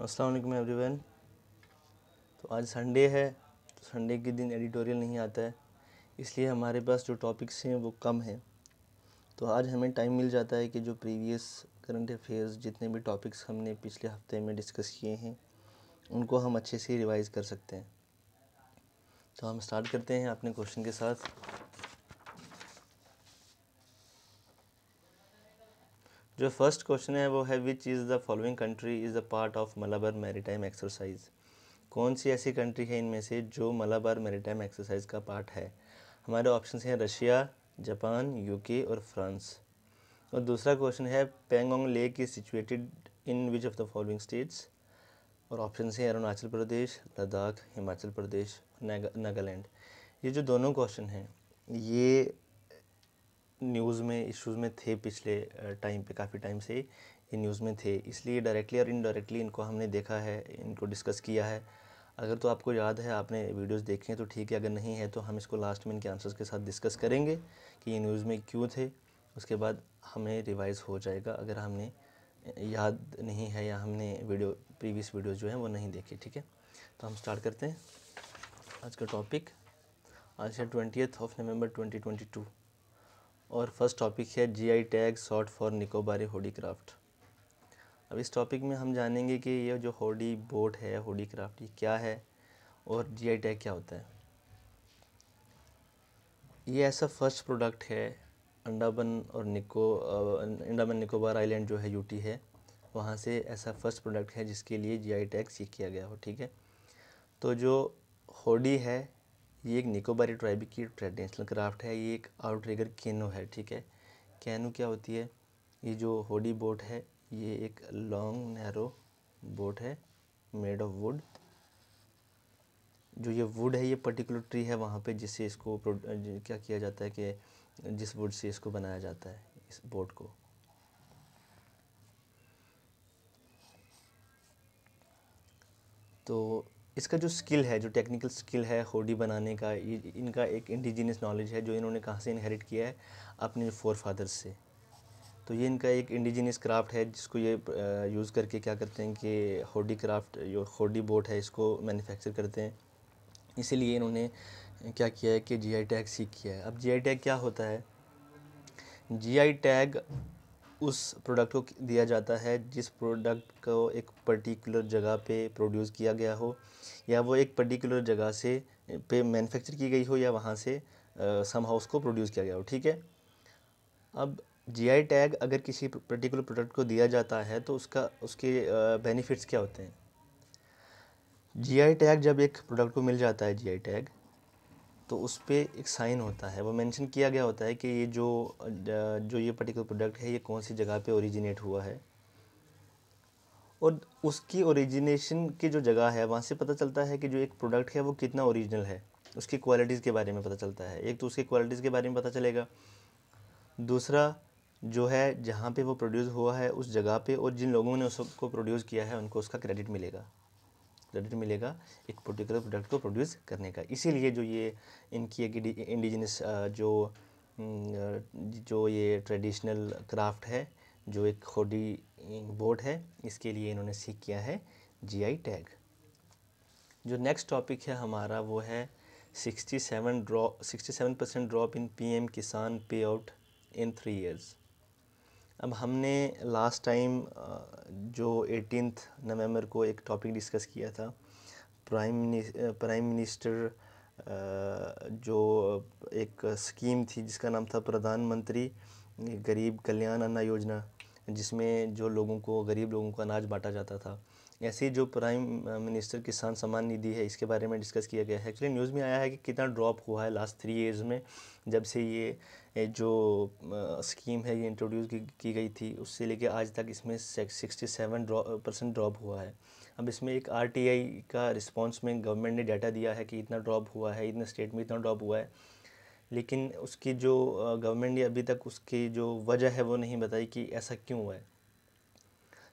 Aslam one तो आज Sunday है तो संडे के दिन एडिटोरियल नहीं आता है इसलिए हमारे पास जो टॉपिक्स हैं वो कम हैं तो आज हमें टाइम मिल जाता है कि जो प्रीवियस करंट अफेयर्स जितने भी टॉपिक्स हमने पिछले हफ्ते में डिस्कस किए हैं उनको हम अच्छे से रिवाइज़ कर सकते हैं तो हम स्टार्ट करते हैं अपने क्वेश्चन के साथ जो फर्स्ट क्वेश्चन है वो है which is the following country is the part of Malabar maritime exercise कौन सी ऐसी कंट्री है इनमें से जो मलाबार मैरीटाइम एक्सरसाइज का पार्ट है हमारे ऑप्शन हैं रशिया जापान यूके और फ्रांस और दूसरा क्वेश्चन है Pangong lake is situated in which of the following states और ऑप्शन हैं अरुणाचल प्रदेश लद्दाख हिमाचल प्रदेश नागालैंड ये जो दोनों क्वेश्चन हैं ये न्यूज़ में इश्यूज़ में थे पिछले टाइम पे काफ़ी टाइम से ये न्यूज़ में थे इसलिए डायरेक्टली और इनडायरेक्टली इनको हमने देखा है इनको डिस्कस किया है अगर तो आपको याद है आपने वीडियोस देखे हैं तो ठीक है अगर नहीं है तो हम इसको लास्ट में इनके आंसर्स के साथ डिस्कस करेंगे कि ये न्यूज़ में क्यों थे उसके बाद हमें रिवाइज़ हो जाएगा अगर हमने याद नहीं है या हमने वीडियो प्रीवियस वीडियो जो है वो नहीं देखी ठीक है तो हम स्टार्ट करते हैं आज का टॉपिक आज है twenty of November twenty twenty two और फर्स्ट टॉपिक है GI tag short for Nicobari Hodi craft अब इस टॉपिक में हम जानेंगे कि ये जो होडी बोट है होडी क्राफ्ट ये क्या है और जीआई टैग क्या होता है ये ऐसा फर्स्ट प्रोडक्ट है अंडाबन और निको अंडाबन निकोबार आइलैंड जो है यूटी है वहाँ से ऐसा फर्स्ट प्रोडक्ट है जिसके लिए जी आई टैग सीख किया गया हो ठीक है तो जो होडी है ये एक निकोबारी ट्राइब की ट्रेडिशनल क्राफ्ट है ये एक आउटरेगर कैनो है ठीक है कैनो क्या होती है ये जो होडी बोट है ये एक लॉन्ग नैरो बोट है मेड ऑफ वुड जो ये वुड है ये पर्टिकुलर ट्री है वहाँ पे जिससे इसको क्या किया जाता है कि जिस वुड से इसको बनाया जाता है इस बोट को तो इसका जो स्किल है जो टेक्निकल स्किल है होडी बनाने का ये इनका एक इंडिजीनियस नॉलेज है जो इन्होंने कहाँ से इनहेरिट किया है अपने फोर फादर्स से तो ये इनका एक इंडिजीनियस क्राफ्ट है जिसको ये यूज़ करके क्या करते हैं कि होडी क्राफ्ट जो होडी बोट है इसको मैन्युफैक्चर करते हैं इसीलिए इन्होंने क्या किया है कि जी टैग सीख किया है अब जी टैग क्या होता है जी टैग उस प्रोडक्ट को दिया जाता है जिस प्रोडक्ट को एक पर्टिकुलर जगह पे प्रोड्यूस किया गया हो या वो एक पर्टिकुलर जगह से पे मैन्युफैक्चर की गई हो या वहाँ से सम हाउस को प्रोड्यूस किया गया हो ठीक है अब जीआई टैग अगर किसी पर्टिकुलर प्रोडक्ट को दिया जाता है तो उसका उसके बेनिफिट्स क्या होते हैं जीआई टैग जब एक प्रोडक्ट को मिल जाता है जीआई टैग तो उस पर एक साइन होता है वो मेंशन किया गया होता है कि ये जो जो ये पर्टिकुलर प्रोडक्ट है ये कौन सी जगह पे ओरिजिनेट हुआ है और उसकी ओरिजिनेशन की जो जगह है वहाँ से पता चलता है कि जो एक प्रोडक्ट है वो कितना ओरिजिनल है उसकी क्वालिटीज़ के बारे में पता चलता है एक तो उसकी क्वालिटीज़ के बारे में पता चलेगा दूसरा जो है जहाँ पे वो प्रोड्यूस हुआ है उस जगह पे और जिन लोगों ने उसको प्रोड्यूस किया है उनको उसका क्रेडिट मिलेगा क्रेडिट मिलेगा एक पर्टिकुलर प्रोडक्ट को प्रोड्यूस करने का इसीलिए जो ये इनकी एक इंडिजिनस जो जो ये ट्रेडिशनल क्राफ्ट है जो एक खोडी बोर्ड है इसके लिए इन्होंने सीख किया है जीआई टैग जो नेक्स्ट टॉपिक है हमारा वो है 67 draw 67 percent drop in PM Kisan payout in three years अब हमने लास्ट टाइम जो एटीन नवंबर को एक टॉपिक डिस्कस किया था प्राइम प्राइम मिनिस्टर जो एक स्कीम थी जिसका नाम था प्रधानमंत्री गरीब कल्याण अन्ना योजना जिसमें जो लोगों को गरीब लोगों को अनाज बांटा जाता था ऐसे जो प्राइम मिनिस्टर किसान सम्मान निधि है इसके बारे में डिस्कस किया गया है एक्चुअली न्यूज़ में आया है कि कितना ड्रॉप हुआ है लास्ट थ्री ईयर्स में जब से ये जो स्कीम है ये इंट्रोड्यूस की, गई थी उससे लेके आज तक इसमें सिक्सटी सेवन परसेंट ड्रॉप हुआ है अब इसमें एक आर का रिस्पॉन्स में गवर्नमेंट ने डाटा दिया है कि इतना ड्रॉप हुआ है इतने स्टेट में इतना ड्रॉप हुआ है लेकिन उसकी जो गवर्नमेंट ने अभी तक उसकी जो वजह है वो नहीं बताई कि ऐसा क्यों हुआ है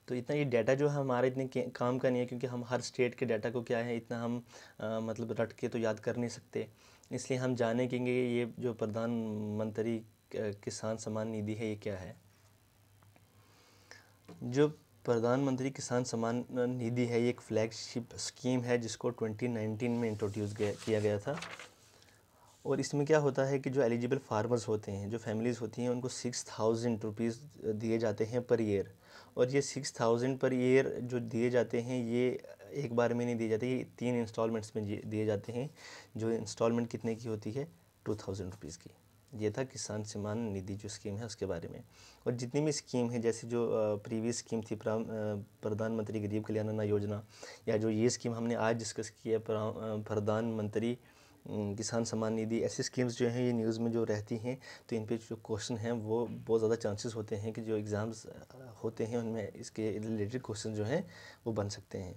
तो इतना ये डाटा जो है हमारे इतने काम का नहीं है क्योंकि हम हर स्टेट के डाटा को क्या है इतना हम आ, मतलब रट के तो याद कर नहीं सकते इसलिए हम जानेंगे कि ये जो प्रधानमंत्री किसान सम्मान निधि है ये क्या है जो प्रधानमंत्री किसान सम्मान निधि है ये एक फ्लैगशिप स्कीम है जिसको 2019 में इंट्रोड्यूस किया गया था और इसमें क्या होता है कि जो एलिजिबल फार्मर्स होते हैं जो फैमिलीज़ होती हैं उनको सिक्स थाउजेंड रुपीज़ दिए जाते हैं पर ईयर और ये सिक्स थाउजेंड पर ईयर जो दिए जाते हैं ये एक बार में नहीं दी जाती तीन इंस्टॉलमेंट्स में दिए जाते हैं जो इंस्टॉलमेंट कितने की होती है टू थाउजेंड रुपीज़ की ये था किसान सम्मान निधि जो स्कीम है उसके बारे में और जितनी भी स्कीम है जैसे जो प्रीवियस स्कीम थी प्रधानमंत्री गरीब कल्याण योजना या जो ये स्कीम हमने आज डिस्कस की है प्रधानमंत्री किसान सम्मान निधि ऐसी स्कीम्स जो हैं ये न्यूज़ में जो रहती हैं तो इन पर जो क्वेश्चन हैं वो बहुत ज़्यादा चांसेस होते हैं कि जो एग्ज़ाम्स होते हैं उनमें इसके रिलेटेड क्वेश्चन जो हैं वो बन सकते हैं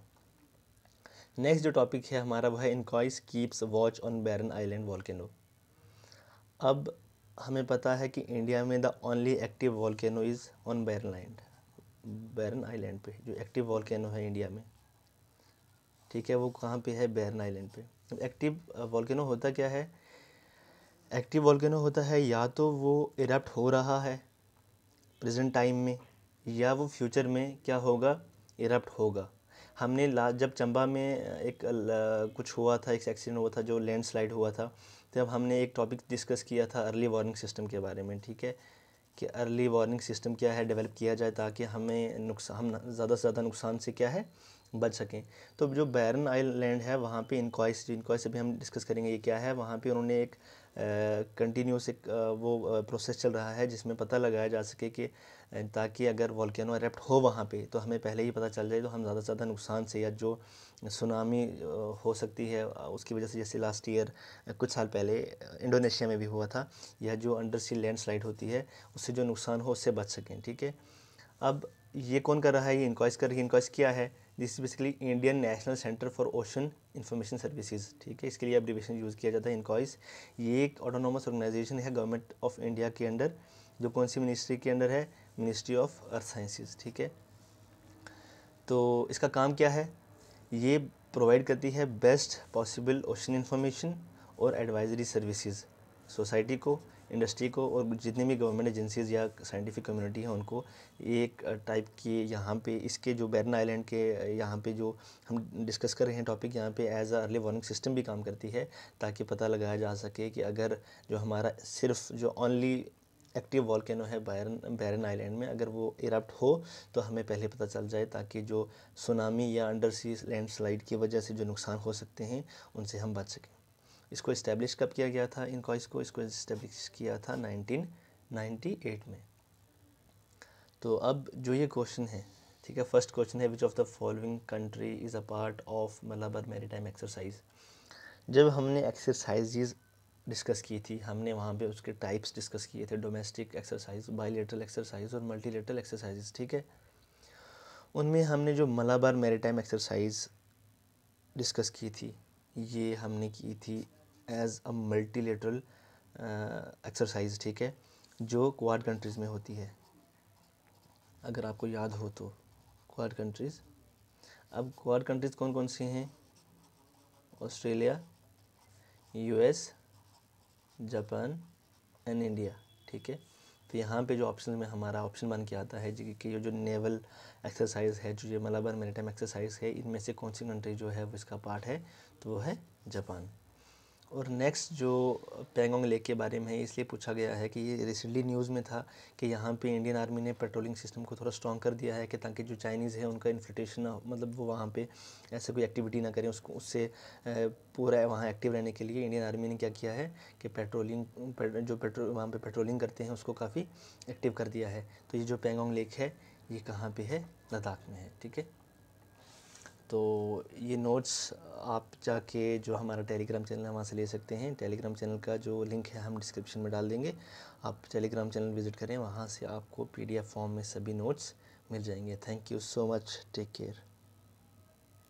नेक्स्ट जो टॉपिक है हमारा वह INCOIS keeps watch on Barren Island volcano अब हमें पता है कि इंडिया में द ओनली एक्टिव वॉलो is on Barren Island Barren Island पे जो एक्टिव वॉल्केनो है इंडिया में ठीक है वो कहाँ पे है बैरन आइलैंड पे एक्टिव वॉल्केनो होता क्या है एक्टिव वॉल्केनो होता है या तो वो इरप्ट हो रहा है प्रेजेंट टाइम में या वो फ्यूचर में क्या होगा इरप्ट होगा हमने ला जब चंबा में एक कुछ हुआ था एक एक्सीडेंट हुआ था जो लैंडस्लाइड हुआ था तब हमने एक टॉपिक डिस्कस किया था अर्ली वार्निंग सिस्टम के बारे में ठीक है कि अर्ली वार्निंग सिस्टम क्या है डेवलप किया जाए ताकि हमें नुकसान हम ज़्यादा से ज़्यादा नुकसान से क्या है बच सकें तो जो बैरन आइलैंड है वहाँ पे इनकॉइस इनकॉइस अभी हम डिस्कस करेंगे ये क्या है वहाँ पे उन्होंने एक कंटिन्यूस एक वो प्रोसेस चल रहा है जिसमें पता लगाया जा सके कि ताकि अगर वॉल्केनो अरेप्ट हो वहाँ पे तो हमें पहले ही पता चल जाए तो हम ज़्यादा से ज़्यादा नुकसान से या जो सुनामी हो सकती है उसकी वजह से जैसे लास्ट ईयर कुछ साल पहले इंडोनेशिया में भी हुआ था यह जो अंडर सी लैंडस्लाइड होती है उससे जो नुकसान हो उससे बच सकें ठीक है अब ये कौन कर रहा है ये इंक्वाइस कर रही है इंक्वाइस क्या है this basically Indian National Centre for Ocean Information Services ठीक है इसके लिए डिविशन यूज़ किया जाता है इंक्वाइज ये एक ऑटोनोमस ऑर्गेनाइजेशन है गवर्नमेंट ऑफ इंडिया के अंडर जो कौन सी मिनिस्ट्री के अंडर है मिनिस्ट्री ऑफ अर्थ साइंसिस ठीक है तो इसका काम क्या है ये प्रोवाइड करती है बेस्ट पॉसिबल ओशन इन्फॉर्मेशन और एडवाइजरी सर्विसेज सोसाइटी को इंडस्ट्री को और जितनी भी गवर्नमेंट एजेंसीज या साइंटिफिक कम्युनिटी है उनको एक टाइप के यहाँ पे इसके जो बैरना आइलैंड के यहाँ पे जो हम डिस्कस कर रहे हैं टॉपिक यहाँ पे एज अर्ली वार्निंग सिस्टम भी काम करती है ताकि पता लगाया जा सके कि अगर जो हमारा सिर्फ जो ऑनली एक्टिव वॉल्केनो है बैरन बैरन आइलैंड में अगर वो इरप्ट हो तो हमें पहले पता चल जाए ताकि जो सुनामी या अंडर सी लैंडस्लाइड की वजह से जो नुकसान हो सकते हैं उनसे हम बच सकें इसको इस्टेब्लिश कब किया गया था इनको इसको इसको इस्टेब्लिश किया था 1998 में तो अब जो ये क्वेश्चन है ठीक है फर्स्ट क्वेश्चन है which of the following country is a part of Malabar maritime exercise जब हमने एक्सरसाइज डिस्कस की थी हमने वहाँ पे उसके टाइप्स डिस्कस किए थे डोमेस्टिक एक्सरसाइज बाईलेटरल एक्सरसाइज और मल्टीलेटरल एक्सरसाइज ठीक है उनमें हमने जो मलाबार मैरीटाइम एक्सरसाइज डिस्कस की थी ये हमने की थी एज अ मल्टीलेटरल एक्सरसाइज ठीक है जो क्वाड कंट्रीज़ में होती है अगर आपको याद हो तो क्वाड कंट्रीज़ अब क्वाड कंट्रीज़ कौन कौन सी हैं Australia US Japan and India ठीक है तो यहाँ पे जो ऑप्शन में हमारा ऑप्शन बन के आता है कि ये जो नेवल एक्सरसाइज है जो ये मलाबार मेरी एक्सरसाइज है इनमें से कौन सी कंट्री जो है वो इसका पार्ट है तो वो है जापान और नेक्स्ट जो पेंगोंग लेक के बारे में है इसलिए पूछा गया है कि ये रिसेंटली न्यूज़ में था कि यहाँ पे इंडियन आर्मी ने पेट्रोलिंग सिस्टम को थोड़ा स्ट्रॉन्ग कर दिया है कि ताकि जो चाइनीज़ है उनका इन्फिल्ट्रेशन ना मतलब वो वहाँ पे ऐसे कोई एक्टिविटी ना करें उसको उससे पूरा वहाँ एक्टिव रहने के लिए इंडियन आर्मी ने क्या किया है कि पेट्रोलिंग जो पेट्रो वहाँ पर पे पेट्रोलिंग करते हैं उसको काफ़ी एक्टिव कर दिया है तो ये जो पेंगोंग लेक है ये कहाँ पर है लद्दाख में है ठीक है तो ये नोट्स आप जाके जो हमारा टेलीग्राम चैनल है वहाँ से ले सकते हैं टेलीग्राम चैनल का जो लिंक है हम डिस्क्रिप्शन में डाल देंगे आप टेलीग्राम चैनल विज़िट करें वहाँ से आपको पीडीएफ फॉर्म में सभी नोट्स मिल जाएंगे thank you so much take care